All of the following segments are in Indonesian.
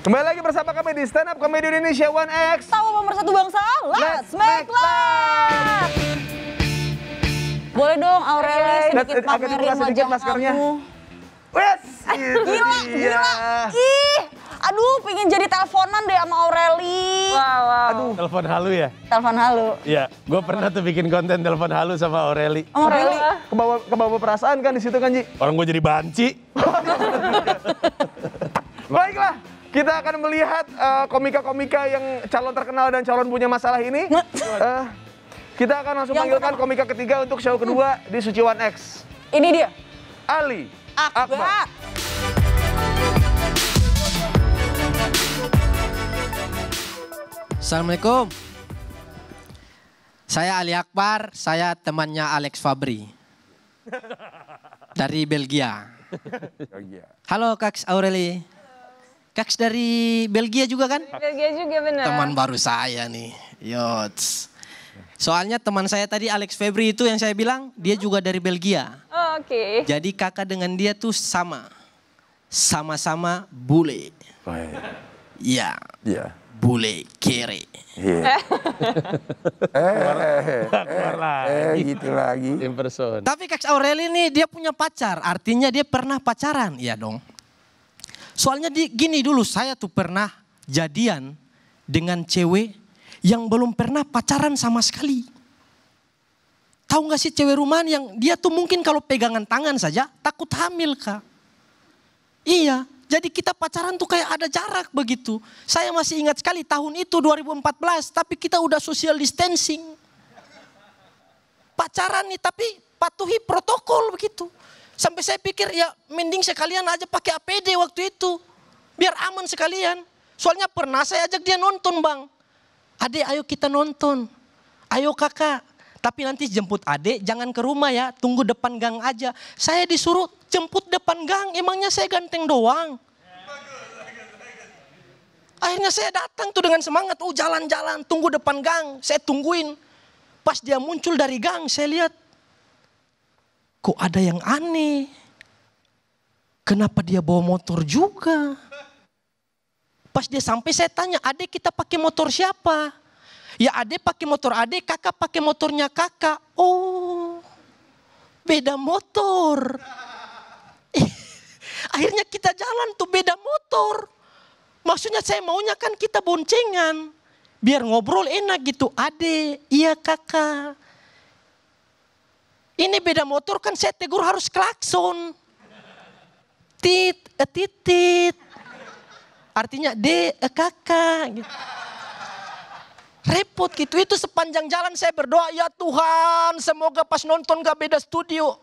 Kembali lagi bersama kami di Stand Up Comedy Indonesia One X. Tahu pemersatu bangsa, let's, let's make love. Boleh dong Aureli sedikit Let, pamerin wajah maskernya. Wes, gitu gila, gila. Ih, aduh, pengen jadi teleponan deh sama Aureli. Wow, wow. Aduh. Telepon halu ya? Telepon halu. Iya, gue pernah tuh bikin konten telepon halu sama Aureli. Aureli? Kebawa, kebawa perasaan kan di situ kan, Ji? Orang gue jadi banci. Baiklah, kita akan melihat eh, komika-komika uh, yang calon terkenal dan calon punya masalah ini. Uh, kita akan langsung yang panggilkan pertama. komika ketiga untuk show kedua di Suci One X. Ini dia. Ali Akbar. Akbar. Assalamualaikum. Saya Ali Akbar, saya temannya Alex Fabri. Dari Belgia. Oh, iya. Halo Kak Aureli. Kaks dari Belgia juga kan? Belgia juga benar. Teman baru saya nih, Yots. Soalnya teman saya tadi Alex Febri itu yang saya bilang, dia juga dari Belgia. Oh, oke. Okay. Jadi kakak dengan dia tuh sama. Sama-sama bule. Baik. Iya. Iya. Bule kiri. Yeah. eh, eh, gitu lagi. Imperson. Tapi Kak Aureli ini dia punya pacar, artinya dia pernah pacaran. Iya dong. Soalnya di, gini dulu, saya tuh pernah jadian dengan cewek yang belum pernah pacaran sama sekali. Tahu gak sih cewek rumahan yang dia tuh mungkin kalau pegangan tangan saja takut hamil kak. Iya, jadi kita pacaran tuh kayak ada jarak begitu. Saya masih ingat sekali tahun itu 2014 tapi kita udah social distancing. Pacaran nih tapi patuhi protokol begitu. Sampai saya pikir ya mending sekalian aja pakai APD waktu itu. Biar aman sekalian. Soalnya pernah saya ajak dia nonton bang. Ade ayo kita nonton. Ayo kakak. Tapi nanti jemput adik jangan ke rumah ya. Tunggu depan gang aja. Saya disuruh jemput depan gang. Emangnya saya ganteng doang. Akhirnya saya datang tuh dengan semangat. Oh jalan-jalan tunggu depan gang. Saya tungguin. Pas dia muncul dari gang saya lihat kok ada yang aneh? Kenapa dia bawa motor juga? Pas dia sampai saya tanya, adek kita pakai motor siapa? Ya adek pakai motor adek, kakak pakai motornya kakak. Oh, beda motor. Akhirnya kita jalan tuh beda motor. Maksudnya saya maunya kan kita boncengan. Biar ngobrol enak gitu. Adek, iya kakak ini beda motor kan saya tegur harus klakson. Tit, eh, tit Artinya eh, kakak. Gitu. Repot gitu, itu sepanjang jalan saya berdoa, ya Tuhan semoga pas nonton gak beda studio.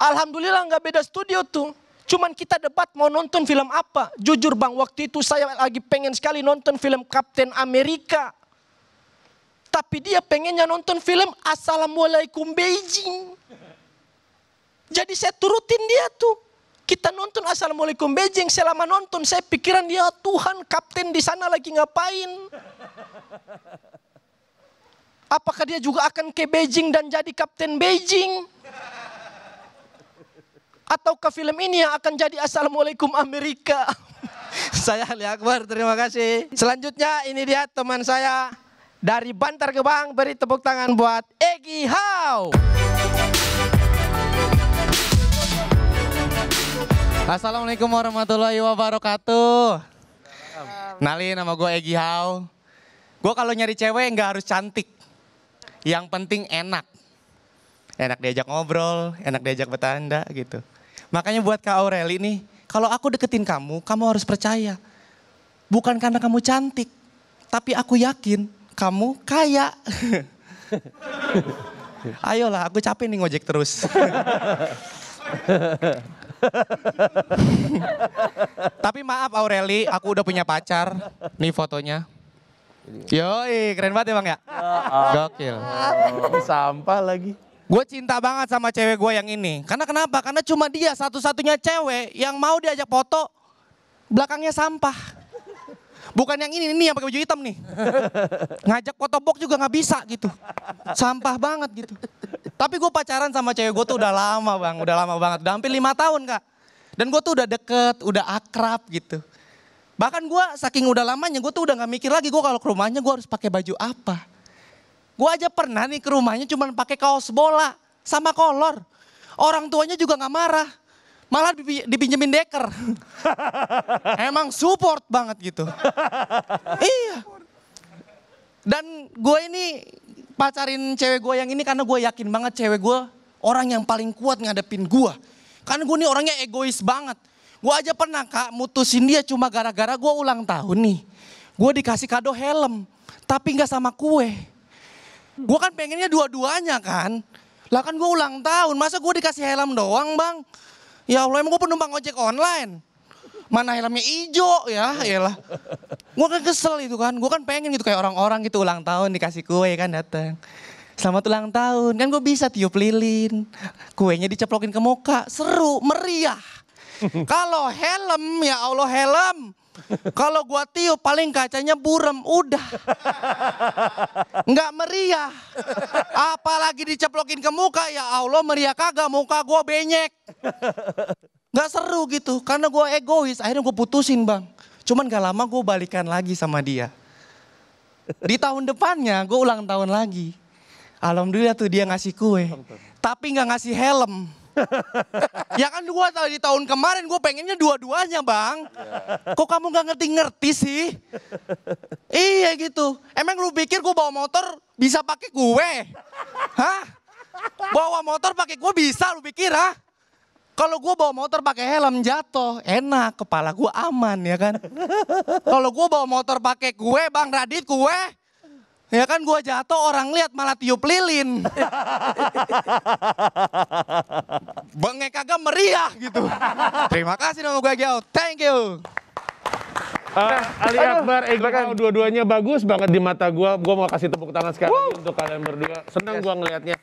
Alhamdulillah gak beda studio tuh. Cuman kita debat mau nonton film apa. Jujur bang, waktu itu saya lagi pengen sekali nonton film Captain America. Tapi dia pengennya nonton film Assalamualaikum Beijing. Jadi saya turutin dia tuh. Kita nonton Assalamualaikum Beijing. Selama nonton saya pikiran dia Tuhan kapten di sana lagi ngapain. Apakah dia juga akan ke Beijing dan jadi kapten Beijing? Atau ke film ini yang akan jadi Assalamualaikum Amerika? saya Ali Akbar, terima kasih. Selanjutnya ini dia teman saya dari Bantar Gebang beri tepuk tangan buat Egi How. Assalamualaikum warahmatullahi wabarakatuh. Nali nama gue Egi How. Gue kalau nyari cewek nggak harus cantik. Yang penting enak. Enak diajak ngobrol, enak diajak bertanda gitu. Makanya buat Kak Aureli nih, kalau aku deketin kamu, kamu harus percaya. Bukan karena kamu cantik, tapi aku yakin kamu kaya. Ayolah, aku capek nih ngojek terus. Tapi maaf Aureli, aku udah punya pacar. Nih fotonya. Yoi, keren banget ya bang ya? ya Gokil. Sampah lagi. Gue cinta banget sama cewek gue yang ini. Karena kenapa? Karena cuma dia satu-satunya cewek yang mau diajak foto belakangnya sampah. Bukan yang ini, ini yang pakai baju hitam nih. Ngajak foto box juga nggak bisa gitu. Sampah banget gitu. Tapi gue pacaran sama cewek gue tuh udah lama bang, udah lama banget. Udah hampir lima tahun kak. Dan gue tuh udah deket, udah akrab gitu. Bahkan gue saking udah lamanya gue tuh udah gak mikir lagi gue kalau ke rumahnya gue harus pakai baju apa. Gue aja pernah nih ke rumahnya cuman pakai kaos bola sama kolor. Orang tuanya juga gak marah malah dipinjemin Deker. Emang support banget gitu. iya. Dan gue ini pacarin cewek gue yang ini karena gue yakin banget cewek gue orang yang paling kuat ngadepin gue. Karena gue ini orangnya egois banget. Gue aja pernah kak mutusin dia cuma gara-gara gue ulang tahun nih. Gue dikasih kado helm, tapi gak sama kue. Gue kan pengennya dua-duanya kan. Lah kan gue ulang tahun, masa gue dikasih helm doang bang? Ya Allah, emang gue penumpang ojek online. Mana helmnya ijo ya, iyalah. Gue kan kesel itu kan, gue kan pengen gitu kayak orang-orang gitu ulang tahun dikasih kue kan datang. Selamat ulang tahun, kan gue bisa tiup lilin. Kuenya diceplokin ke muka, seru, meriah. Kalau helm, ya Allah helm. Kalau gua tiup paling kacanya burem, udah. Nggak meriah. Apalagi diceplokin ke muka, ya Allah meriah kagak, muka gua benyek. Nggak seru gitu, karena gua egois, akhirnya gua putusin bang. Cuman gak lama gue balikan lagi sama dia. Di tahun depannya gue ulang tahun lagi. Alhamdulillah tuh dia ngasih kue. Tapi gak ngasih helm. ya kan gue di tahun kemarin gue pengennya dua-duanya bang. Yeah. Kok kamu gak ngerti-ngerti sih? iya gitu. Emang lu pikir gue bawa motor bisa pakai gue? Hah? Bawa motor pakai gue bisa lu pikir ah? Kalau gue bawa motor pakai helm jatuh, enak kepala gue aman ya kan. Kalau gue bawa motor pakai gue, Bang Radit, gue Ya kan gue jatuh orang lihat malah tiup lilin. Bengek kagak meriah gitu. Terima kasih nama gue Giao. Thank you. Uh, Ali Akbar, Egi Kau dua-duanya bagus banget di mata gue. Gue mau kasih tepuk tangan sekali Woo. untuk kalian berdua. Senang yes. gue ngelihatnya.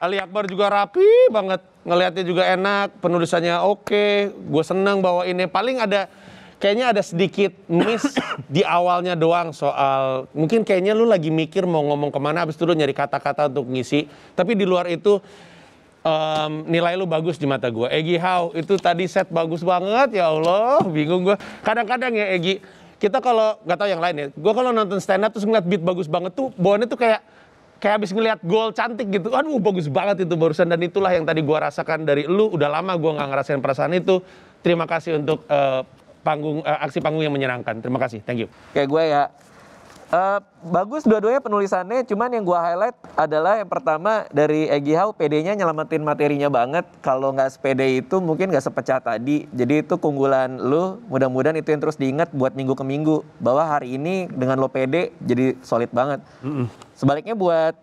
Ali Akbar juga rapi banget. Ngelihatnya juga enak, penulisannya oke. Okay. Gue senang bawa ini. Paling ada kayaknya ada sedikit miss di awalnya doang soal mungkin kayaknya lu lagi mikir mau ngomong kemana abis itu lu nyari kata-kata untuk ngisi tapi di luar itu um, nilai lu bagus di mata gue Egi How itu tadi set bagus banget ya Allah bingung gue kadang-kadang ya Egi kita kalau nggak tahu yang lain ya gue kalau nonton stand up terus ngeliat beat bagus banget tuh bawahnya tuh kayak kayak habis ngeliat gol cantik gitu aduh bagus banget itu barusan dan itulah yang tadi gua rasakan dari lu udah lama gua nggak ngerasain perasaan itu terima kasih untuk uh, panggung uh, aksi panggung yang menyenangkan. Terima kasih, thank you. Kayak gue ya. Uh, bagus dua-duanya penulisannya, cuman yang gue highlight adalah yang pertama dari Egi Hau, PD-nya nyelamatin materinya banget. Kalau nggak sepede itu mungkin nggak sepecah tadi. Jadi itu keunggulan lu, mudah-mudahan itu yang terus diingat buat minggu ke minggu. Bahwa hari ini dengan lo PD jadi solid banget. Mm Sebaliknya buat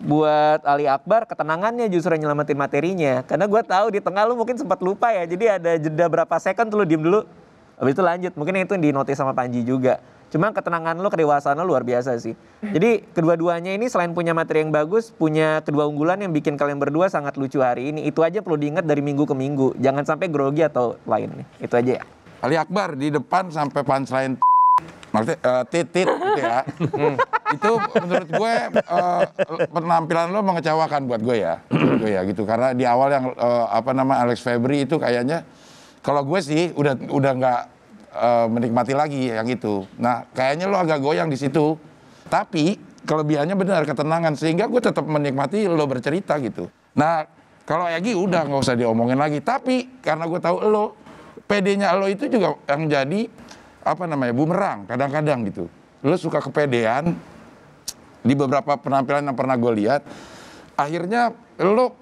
buat Ali Akbar ketenangannya justru nyelamatin materinya karena gue tahu di tengah lu mungkin sempat lupa ya jadi ada jeda berapa second lu diem dulu Habis itu lanjut, mungkin itu yang dinotis sama Panji juga. Cuma ketenangan lo, kedewasaan lo luar biasa sih. Jadi kedua-duanya ini selain punya materi yang bagus, punya kedua unggulan yang bikin kalian berdua sangat lucu hari ini. Itu aja perlu diingat dari minggu ke minggu. Jangan sampai grogi atau lain nih. Itu aja ya. Ali Akbar di depan sampai punchline maksudnya uh, titit gitu ya. Hmm. itu menurut gue uh, penampilan lo mengecewakan buat gue ya. gue ya gitu karena di awal yang uh, apa nama Alex Febri itu kayaknya kalau gue sih udah udah nggak uh, menikmati lagi yang itu. Nah, kayaknya lo agak goyang di situ. Tapi kelebihannya benar ketenangan sehingga gue tetap menikmati lo bercerita gitu. Nah, kalau Egi udah nggak usah diomongin lagi. Tapi karena gue tahu lo, PD-nya lo itu juga yang jadi apa namanya bumerang kadang-kadang gitu. Lo suka kepedean di beberapa penampilan yang pernah gue lihat. Akhirnya lo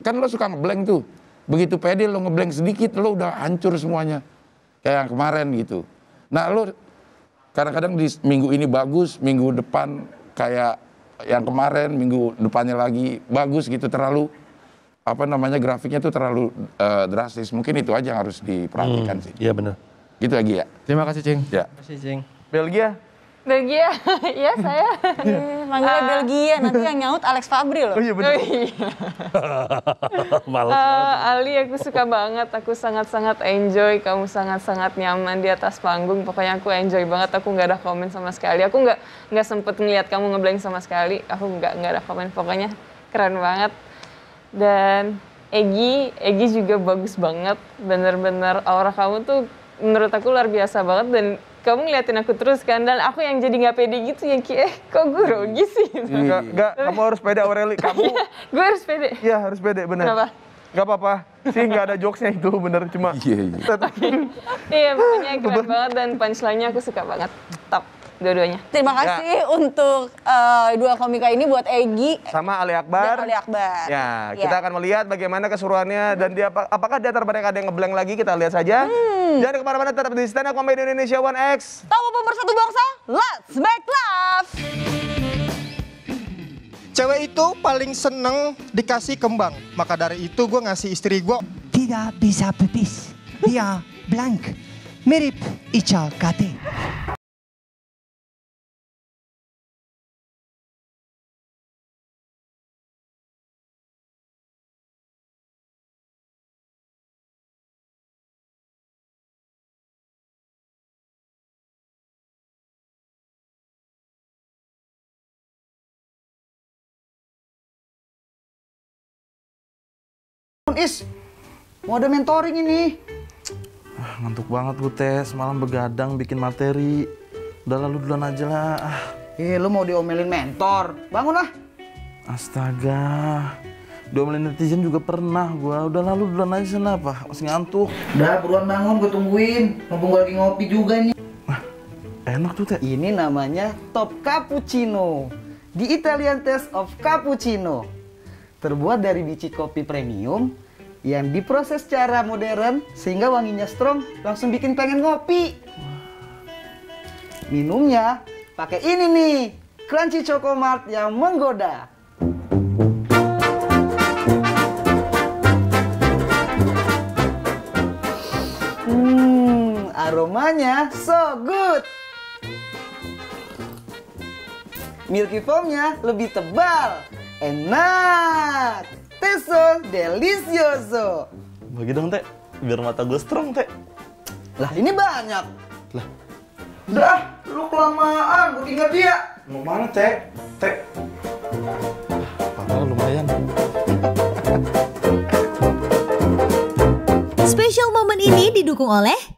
kan lo suka ngeblank tuh. Begitu pede lo ngeblank sedikit lo udah hancur semuanya kayak yang kemarin gitu. Nah lu kadang-kadang di minggu ini bagus, minggu depan kayak yang kemarin, minggu depannya lagi bagus gitu terlalu apa namanya grafiknya tuh terlalu uh, drastis. Mungkin itu aja yang harus diperhatikan hmm, sih. Iya benar. Gitu lagi ya, ya. Terima kasih, Cing. Ya. Terima kasih, Cing. Belgia Belgia, iya saya. Iya. Manggilnya uh, Belgia, nanti yang nyaut Alex Fabri loh. Oh iya benar. Oh, iya. Malas uh, ah, Ali, aku suka banget. Aku sangat-sangat enjoy. Kamu sangat-sangat nyaman di atas panggung. Pokoknya aku enjoy banget. Aku nggak ada komen sama sekali. Aku nggak nggak sempet ngeliat kamu ngeblank sama sekali. Aku nggak nggak ada komen. Pokoknya keren banget. Dan Egi, Egi juga bagus banget. Bener-bener aura kamu tuh menurut aku luar biasa banget dan kamu ngeliatin aku terus kan dan aku yang jadi nggak pede gitu yang kayak eh kok gue iya. rugi sih iya. nggak Enggak, kamu harus pede Aureli kamu iya, gue harus pede iya harus pede benar Kenapa? Gak apa-apa, sih nggak ada jokesnya itu bener, cuma... Iya, iya. Iya, pokoknya keren banget dan punchline-nya aku suka banget. Top dua-duanya. Terima ya. kasih ya. untuk uh, dua komika ini buat Egi sama Ali Akbar. Dan Ali Akbar. Ya, ya, kita akan melihat bagaimana keseruannya hmm. dan dia apakah dia antara ada yang ngeblank lagi kita lihat saja. Hmm. Jangan kemana mana tetap di Stand Up Comedy Indonesia One X. Tahu pemersatu bangsa? Let's make love. Cewek itu paling seneng dikasih kembang. Maka dari itu gue ngasih istri gue. Tidak bisa pipis. Dia blank. Mirip Ical Kati. bangun, Is. Mau ada mentoring ini. Ah, ngantuk banget bu Tes. Malam begadang bikin materi. Udah lalu duluan aja lah. Ah. Eh, lu mau diomelin mentor. Bangun lah. Astaga. Diomelin netizen juga pernah gua. Udah lalu duluan aja sana apa? Masih ngantuk. Udah, buruan bangun. Gue tungguin. Mumpung gue lagi ngopi juga nih. Ah, enak tuh, Teh. Ini namanya Top Cappuccino. Di Italian Taste of Cappuccino. Terbuat dari biji kopi premium yang diproses secara modern sehingga wanginya strong langsung bikin pengen ngopi. Minumnya pakai ini nih, Crunchy Chocomart yang menggoda. Hmm, aromanya so good. Milky foamnya lebih tebal, enak espresso delicioso. Bagi dong, Teh. Biar mata gue strong, Teh. Lah, ini banyak. Lah. Dah, lu kelamaan, gue tinggal dia. Mau mana, Teh? Teh. Padahal lumayan. Special moment ini didukung oleh